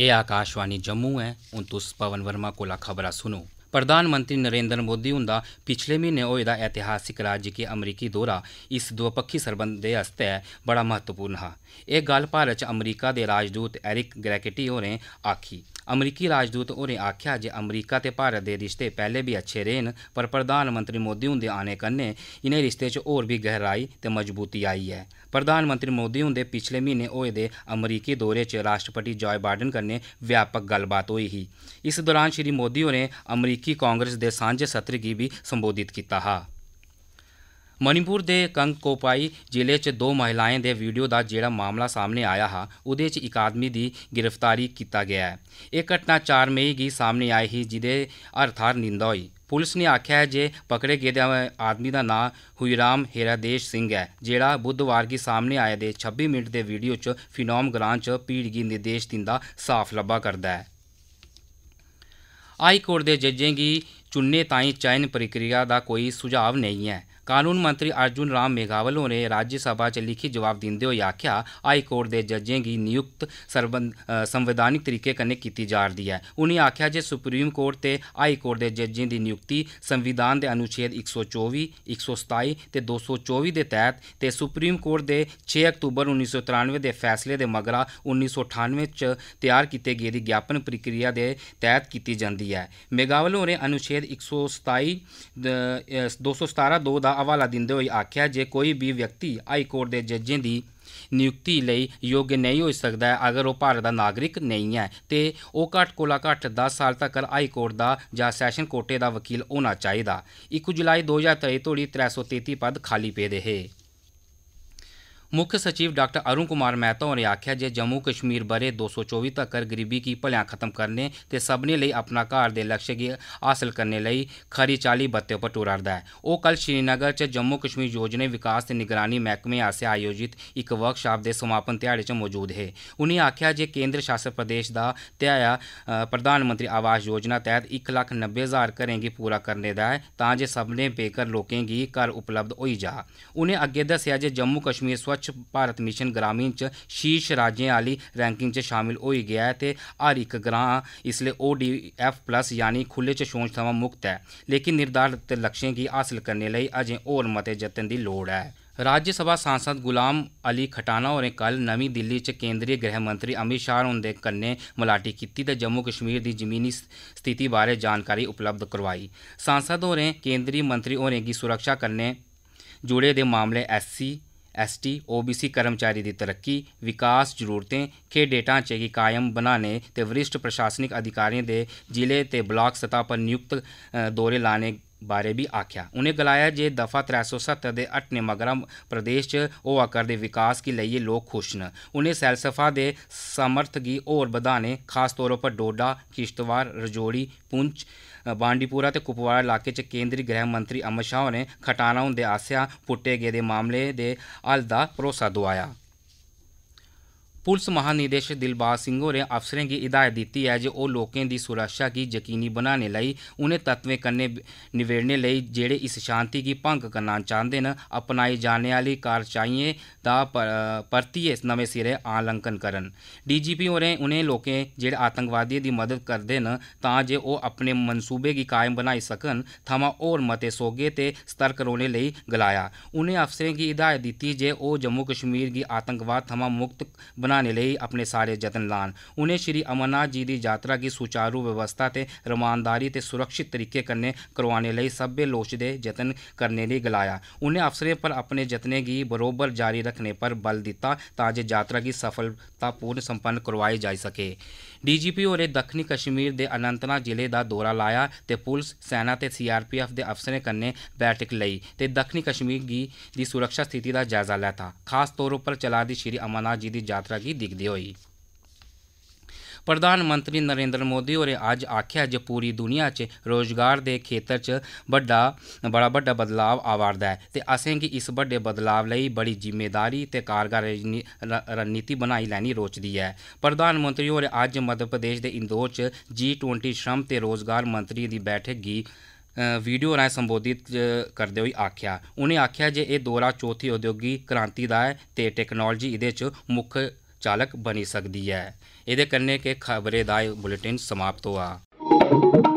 ਇਹ ਆਕਾਸ਼ਵਾਣੀ ਜੰਮੂ ਹੈ ਹੁਣ ਤੁਸੀਂ ਪਵਨ ਵਰਮਾ ਕੋਲਾ ਖਬਰਾਂ ਸੁਣੋ ਪ੍ਰਧਾਨ ਮੰਤਰੀ ਨਰਿੰਦਰ ਮੋਦੀ ਹੁੰਦਾ ਪਿਛਲੇ ਮਹੀਨੇ ਹੋਏ ਦਾ ਇਤਿਹਾਸਿਕ ਰਾਜਕੀ ਅਮਰੀਕੀ ਦੌਰਾ ਇਸ ਦੁਪੱਖੀ ਸਰਬੰਧ ਦੇ ਅਸਤੇ ਬੜਾ ਮਹੱਤਵਪੂਰਨ ਹਾ ਇਹ ਗੱਲ ਭਾਰਤ ਚ ਅਮਰੀਕਾ ਦੇ ਰਾਜਦੂਤ ਐਰਿਕ ਗ੍ਰੈਕਟੀ ਹੋਰੇ ਆਖੀ ਅਮਰੀਕੀ ਰਾਜਦੂਤ ਹੋਰੇ ਆਖਿਆ ਜੇ ਅਮਰੀਕਾ ਤੇ ਭਾਰਤ ਦੇ ਰਿਸ਼ਤੇ ਪਹਿਲੇ ਵੀ ਅੱਛੇ ਰਹੇ ਨੇ ਪਰ ਪ੍ਰਧਾਨ ਮੰਤਰੀ ਮੋਦੀ ਹੁੰਦੇ ਆਨੇ ਕੰਨੇ ਇਹਨੇ ਰਿਸ਼ਤੇ ਚ ਹੋਰ ਵੀ ਗਹਿਰਾਈ ਤੇ ਮਜ਼ਬੂਤੀ ਆਈ ਹੈ ਪ੍ਰਧਾਨ ਮੰਤਰੀ ਮੋਦੀ ਹੁੰਦੇ ਪਿਛਲੇ ਮਹੀਨੇ ਹੋਏ ਦੇ ਅਮਰੀਕੀ ਦੌਰੇ ਚ ਰਾਸ਼ਟਰਪਤੀ ਜੋਏ ਬਾਰਡਨ ਕੰਨੇ ਵਿਆਪਕ ਗੱਲਬਾਤ ਹੋਈ ਹੀ ਇਸ ਦੌਰਾਨ ਸ਼੍ਰੀ ਮੋਦੀ ਹੋਰੇ ਅਮਰੀਕਾ ਅਮਰੀਕੀ ਕਾਂਗਰਸ ਦੇ ਸਾਂਝੇ ਸੱਤਰ ਗੀ ਵੀ ਸੰਬੋਧਿਤ ਕੀਤਾ ਹਾ ਮਨੀਪੁਰ ਦੇ ਕੰਗਕੋਪਾਈ ਜ਼ਿਲ੍ਹੇ 'ਚ ਦੋ ਮਹਿਲਾਵਾਂ ਦੇ ਵੀਡੀਓ ਦਾ ਜਿਹੜਾ ਮਾਮਲਾ ਸਾਹਮਣੇ ਆਇਆ ਹਾ ਉਹਦੇ 'ਚ ਇੱਕ ਆਦਮੀ ਦੀ ਗ੍ਰਿਫਤਾਰੀ ਕੀਤਾ ਗਿਆ ਹੈ ਇਹ ਘਟਨਾ 4 ਮਈ ਦੀ ਸਾਹਮਣੇ ਆਈ ਹੀ ਜਿਹਦੇ ਅਰਥਾਰ ਨਿੰਦਾ ਹੋਈ ਪੁਲਿਸ ਨੇ ਆਖਿਆ ਹੈ ਜੇ ਪਕੜੇ ਗਏ ਆਦਮੀ ਦਾ ਨਾਮ ਹੁਈਰਾਮ ਹੇਰਾਦੇਸ਼ ਸਿੰਘ ਹੈ ਜਿਹੜਾ ਬੁੱਧਵਾਰ ਦੀ ਸਾਹਮਣੇ ਆਏ ਦੇ 26 ਮਿੰਟ ਦੇ ਵੀਡੀਓ 'ਚ ਫਿਨੋਮ ਗ੍ਰਾਂਚ ਪੀੜਗੀ ਪੀੜ ਨਿਰਦੇਸ਼ ਦਿੰਦਾ ਸਾਫ਼ ਲੱਭਾ ਕਰਦਾ ਹੈ ਹਾਈ ਕੋਰਟ ਦੇ ਜੱਜਾਂ ਦੀ ਚੁਣਨੇ ਤਾਈਂ ਚੈਨ ਪ੍ਰਕਿਰਿਆ ਦਾ ਕੋਈ ਸੁਝਾਅ ਨਹੀਂ ਹੈ ਕਾਨੂੰਨ ਮੰਤਰੀ ਅਰਜੁਨ ਰਾਮ ਮੇਘਾਵਲੋਂ ਨੇ ਰਾਜ ਸਭਾ 'ਚ ਲਿਖੀ ਜਵਾਬ ਦਿੰਦੇ ਹੋਏ ਆਖਿਆ ਹਾਈ ਕੋਰਟ ਦੇ ਜੱਜਾਂ ਦੀ ਨਿਯੁਕਤ ਸੰਵਿਧਾਨਿਕ ਤਰੀਕੇ ਕਨੇ ਕੀਤੀ ਜਾ ਰਹੀ ਹੈ ਉਨੀ ਆਖਿਆ ਜੇ ਸੁਪਰੀਮ ਕੋਰਟ ਤੇ ਹਾਈ ਕੋਰਟ ਦੇ ਜੱਜਾਂ ਦੀ ਨਿਯੁਕਤੀ ਸੰਵਿਧਾਨ ਦੇ ਅਨੁਛੇਦ 124 127 ਤੇ 224 ਦੇ ਤਹਿਤ ਤੇ ਸੁਪਰੀਮ ਕੋਰਟ ਦੇ 6 ਅਕਤੂਬਰ 1993 ਦੇ ਫੈਸਲੇ ਦੇ ਮਗਰਾ 1998 ਚ ਤਿਆਰ ਕੀਤੇ ਗਏ ਦੀ ਗਿਆਪਨ ਪ੍ਰਕਿਰਿਆ ਦੇ ਤਹਿਤ ਕੀਤੀ ਜਾਂਦੀ ਹੈ ਮੇਗਾਵਲ ਹੋਰੇ ਅਨੁਛੇਦ 127 217 2 ਦਾ ਦਾ ਹਵਾਲਾ ਦਿੰਦੇ ਹੋਏ ਆਖਿਆ ਜੇ ਕੋਈ ਵੀ ਵਿਅਕਤੀ ਹਾਈ ਕੋਰਟ ਦੇ ਜੱਜਾਂ ਦੀ ਨਿਯੁਕਤੀ ਲਈ ਯੋਗ ਨਹੀਂ ਹੋ ਸਕਦਾ ਹੈ ਅਗਰ ਉਹ ਭਾਰਤ ਦਾ ਨਾਗਰਿਕ ਨਹੀਂ ਹੈ ਤੇ ਉਹ ਘੱਟ ਕੋਲਾ ਘੱਟ 10 ਸਾਲ ਤੱਕ ਹਾਈ ਕੋਰਟ ਦਾ ਜਾਂ ਸੈਸ਼ਨ ਕੋਟੇ ਦਾ ਵਕੀਲ ਹੋਣਾ ਚਾਹੀਦਾ 1 ਜੁਲਾਈ 2023 ਤੋਂ 333 ਪਦ ਖਾਲੀ ਪਏ ਦੇ ਹੈ ਮੁੱਖ ਸਚਿਵ ਡਾਕਟਰ ਅਰੁਣ ਕੁਮਾਰ ਮਹਿਤਾ ਨੇ ਆਖਿਆ ਜੇ ਜੰਮੂ ਕਸ਼ਮੀਰ ਬਾਰੇ 224 ਤੱਕ ਗਰੀਬੀ ਕੀ ਭਲਿਆਂ ਖਤਮ ਕਰਨੇ ਤੇ ਸਭਨੇ ਲਈ ਆਪਣਾ ਘਰ ਦੇ ਲਕਸ਼ਯ ਕੀ ਹਾਸਲ ਕਰਨੇ ਲਈ ਖਰੀ ਚਾਲੀ ਬੱਤੇ ਉੱਪਰ ਟੁਰਰਦਾ ਹੈ ਉਹ ਕੱਲ ਸ਼੍ਰੀਨਗਰ 'ਚ ਜੰਮੂ ਕਸ਼ਮੀਰ ਯੋਜਨਾ ਵਿਕਾਸ ਤੇ ਨਿਗਰਾਨੀ ਮਹਿਕਮੇ ਆਸੇ ਆਯੋਜਿਤ ਇੱਕ ਵਰਕਸ਼ਾਪ ਦੇ ਸਮਾਪਨ ਦਿਹਾੜੇ 'ਚ ਮੌਜੂਦ ਹੈ ਉਨੀ ਆਖਿਆ ਜੇ ਕੇਂਦਰ ਸ਼ਾਸਿਤ ਪ੍ਰਦੇਸ਼ ਦਾ ਧਿਆਇਆ ਪ੍ਰਧਾਨ ਮੰਤਰੀ ਆਵਾਸ ਯੋਜਨਾ ਤਹਿਤ 190000 ਕੀ ਪੂਰਾ ਕਰਨੇ ਦਾ ਹੈ ਤਾਂ ਜੇ ਸਭਨੇ ਬੇਕਰ ਲੋਕਾਂ ਕੀ ਘਰ ਉਪਲਬਧ ਹੋਈ ਜਾ ਉਨੇ ਅੱਗੇ ਦੱਸਿਆ ਜੇ ਜੰਮੂ ਕਸ਼ਮੀਰ ਸਵੱਛ ਭਾਰਤ ਮਿਸ਼ਨ ਗ੍ਰਾਮੀਣ ਚ ਸ਼ੀਸ਼ ਰਾਜਿਆਂ ਵਾਲੀ ਰੈਂਕਿੰਗ ਚ ਸ਼ਾਮਿਲ ਹੋਈ ਗਿਆ ਹੈ ਤੇ ਹਰ ਇੱਕ ਗ੍ਰਾਮ ਇਸ ਲਈ ODF+ ਯਾਨੀ ਖੁੱਲੇ ਚ ਸ਼ੌਚ ਤੋਂ ਮੁਕਤ ਹੈ ਲੇਕਿਨ ਨਿਰਧਾਰਿਤ ਲਕਸ਼ਿਆਂ ਕੀ ਹਾਸਲ ਕਰਨ ਲਈ ਅਜੇ ਹੋਰ ਮਤੇ ਜਤਨ ਦੀ ਲੋੜ ਹੈ ਰਾਜ ਸਭਾ ਸਾਂਸਦ ਗੁਲਾਮ ਅਲੀ ਖਟਾਨਾ ਹੋਰੇ ਕੱਲ ਨਵੀਂ ਦਿੱਲੀ ਚ ਕੇਂਦਰੀ ਗ੍ਰਹਿ ਮੰਤਰੀ ਅਮਿਤ ਸ਼ਾਹ ਦੇ ਕੰਨੇ ਮਲਾਟੀ ਕੀਤੀ ਤੇ ਜੰਮੂ ਕਸ਼ਮੀਰ ਦੀ ਜ਼ਮੀਨੀ ਸਥਿਤੀ ਬਾਰੇ ਜਾਣਕਾਰੀ ਉਪਲਬਧ ਕਰਵਾਈ ਸਾਂਸਦ ਹੋਰੇ ਕੇਂਦਰੀ ਮੰਤਰੀ ਹੋਰੇ ਕੀ ਸੁਰੱਖਿਆ ਕਰਨੇ ਜੁੜੇ ਦੇ ਮਾਮਲੇ ਐਸਸੀ एसटी ओबीसी कर्मचारी दी तरक्की विकास जरूरतें खेडे ढांचे गी कायम बनाने ते वरिष्ठ प्रशासनिक अधिकारियें दे जि'ले ते ब्लाक सतह पर नियुक्त दौरे लाने ਬਾਰੇ ਵੀ ਆਖਿਆ ਉਹਨੇ ਗਲਾਇਆ ਜੇ ਦਫਾ 370 ਦੇ 8 ਮਗਰਮ ਪ੍ਰਦੇਸ਼ ਚ ਉਹ ਆਕਰ ਦੇ ਵਿਕਾਸ ਕੀ ਲਈ ਲੋਕ ਖੁਸ਼ ਨ ਉਹਨੇ ਸੈਲਸਫਾ ਦੇ ਸਮਰਥ ਕੀ ਹੋਰ ਵਧਾਣੇ ਖਾਸ ਤੌਰ ਉਪਰ ਡੋਡਾ ਕਿਸ਼ਤਵਾਰ ਰਜੋੜੀ ਪੁੰਚ ਬਾਂਡੀਪੂਰਾ ਤੇ ਕੁਪਵਾੜਾ ਇਲਾਕੇ ਚ ਕੇਂਦਰੀ ਗ੍ਰਹਿ ਮੰਤਰੀ ਅਮਸ਼ਾ ਨੇ ਖਟਾਨਾ ਹੁੰਦੇ ਆਸਿਆ ਪੁੱਟੇ ਗਏ ਦੇ ਮਾਮਲੇ ਦੇ ਹਲ ਦਾ ਭਰੋਸਾ ਦਵਾਇਆ ਪੁਲਿਸ ਮਹਾਨਿਦੇਸ਼ਕ ਦਿਲਬਾਗ ਸਿੰਘ ਹੋਰੇ ਅਫਸਰਾਂ ਨੂੰ ਹਦਾਇਤ ਦਿੱਤੀ ਹੈ ਕਿ ਉਹ ਲੋਕਾਂ ਦੀ ਸੁਰੱਖਿਆ ਕੀ ਯਕੀਨੀ ਬਣਾਉਣ ਲਈ ਉਹਨੇ ਤਤਵੇ ਕੰਨੇ ਨਿਵੇੜਨੇ ਲਈ ਜਿਹੜੇ ਇਸ ਸ਼ਾਂਤੀ ਕੀ ਭੰਗ ਕਰਨਾ ਚਾਹੁੰਦੇ ਨੇ ਅਪਣਾਈ ਜਾਣ ਵਾਲੀ ਕਾਰ ਦਾ ਪਰਤੀ ਇਸ ਨਵੇਂ ਸਿਰੇ ਆਲੰਕਨ ਕਰਨ ਡੀਜੀਪੀ ਹੋਰੇ ਉਹਨੇ ਲੋਕਾਂ ਜਿਹੜੇ ਆਤੰਕਵਾਦੀਆਂ ਦੀ ਮਦਦ ਕਰਦੇ ਨੇ ਤਾਂ ਜੇ ਉਹ ਆਪਣੇ ਮਨਸੂਬੇ ਕੀ ਕਾਇਮ ਬਣਾਈ ਸਕਣ ਥਾਮਾ ਹੋਰ ਮਤੇ ਸੋਗੇ ਤੇ ਸਤਰ ਕਰਾਉਣੇ ਲਈ ਗਲਾਇਆ ਉਹਨੇ ਅਫਸਰਾਂ ਨੂੰ ਹਦਾਇਤ ਦਿੱਤੀ ਜੇ ਉਹ ਜੰਮੂ ਕਸ਼ਮੀਰ ਦੀ ਆਤੰਕਵਾਦ ਥਮਾ ਮੁਕਤ बनाने ਲਈ ਆਪਣੇ ਸਾਰੇ ਯਤਨ ਲਾਣ ਉਹਨੇ ਸ਼੍ਰੀ ਅਮਰਨਾਥ ਜੀ ਦੀ ਯਾਤਰਾ ਦੀ ਸੁਚਾਰੂ ਵਿਵਸਥਾ ਤੇ ਰਮਾਨਦਾਰੀ ਤੇ ਸੁਰੱਖਿਅਤ ਤਰੀਕੇ ਕਰਨੇ ਕਰਵਾਉਣੇ ਲਈ ਸਭੇ ਲੋਚ ਦੇ ਯਤਨ ਕਰਨੇ ਲਈ ਗਲਾਇਆ ਉਹਨੇ ਅਫਸਰੇ ਪਰ ਆਪਣੇ ਯਤਨੇ ਦੀ ਬਰੋਬਰ ਜਾਰੀ ਰੱਖਣੇ ਪਰ ਬਲ ਦਿੱਤਾ ਤਾਂ ਜੇ ਯਾਤਰਾ ਦੀ ਸਫਲਤਾਪੂਰਨ ਸੰਪੰਨ ਕਰਵਾਈ ਜਾ ਸਕੇ डीजीपी होरें दक्खनी कश्मीर दे अनंतनाग जिले दा दौरा लाया ते पुलस सेना ते सीआरपीएफ दे अफसरें कन्नै बैठक लेई ते दक्खनी कश्मीर दी सुरक्षा स्थिति दा जायजा लैता खास तौर उप्पर चला'रदी श्री अमरनाथ जी दी यात्रा गी दिक्खदे होई ਪ੍ਰਧਾਨਮੰਤਰੀ ਨਰਿੰਦਰ ਮੋਦੀ ਹੋਰੇ ਅੱਜ ਆਖਿਆ ਜੇ ਪੂਰੀ ਦੁਨੀਆ 'ਚ ਰੋਜ਼ਗਾਰ ਦੇ ਖੇਤਰ 'ਚ ਵੱਡਾ ਬੜਾ ਵੱਡਾ ਬਦਲਾਅ ਆਵਾਰਦਾ ਹੈ ਤੇ ਅਸੀਂ ਕਿ ਇਸ ਵੱਡੇ ਬਦਲਾਅ ਲਈ ਬੜੀ ਜ਼ਿੰਮੇਵਾਰੀ ਤੇ ਕਾਰਗਰ ਰਣਨੀਤੀ ਬਣਾਈ ਲੈਣੀ ਰੋਚਦੀ ਹੈ ਪ੍ਰਧਾਨ ਮੰਤਰੀ ਹੋਰੇ ਅੱਜ ਮੱਧ ਪ੍ਰਦੇਸ਼ ਦੇ ਇੰਦੌਰ 'ਚ G20 ਸ਼੍ਰਮ ਤੇ ਰੋਜ਼ਗਾਰ ਮੰਤਰੀ ਦੀ ਬੈਠਕ ਗੀ ਵੀਡੀਓ ਰਾਹੀਂ ਸੰਬੋਧਿਤ ਕਰਦੇ ਹੋਏ ਆਖਿਆ ਉਹਨੇ ਆਖਿਆ ਜੇ ਇਹ ਦੋਰਾ ਚੌਥੀ ਉਦਯੋਗੀ ਕ੍ਰਾਂਤੀ ਦਾ ਹੈ ਤੇ ਟੈਕਨੋਲੋਜੀ ਇਹਦੇ 'ਚ ਮੁੱਖ ਚਾਲਕ ਬਣ ਸਕਦੀ ਹੈ ਇਹਦੇ ਕੰਨੇ ਕੇ ਖਬਰੇ ਦਾ ਬੁਲੇਟਿਨ ਸਮਾਪਤ ਹੋਆ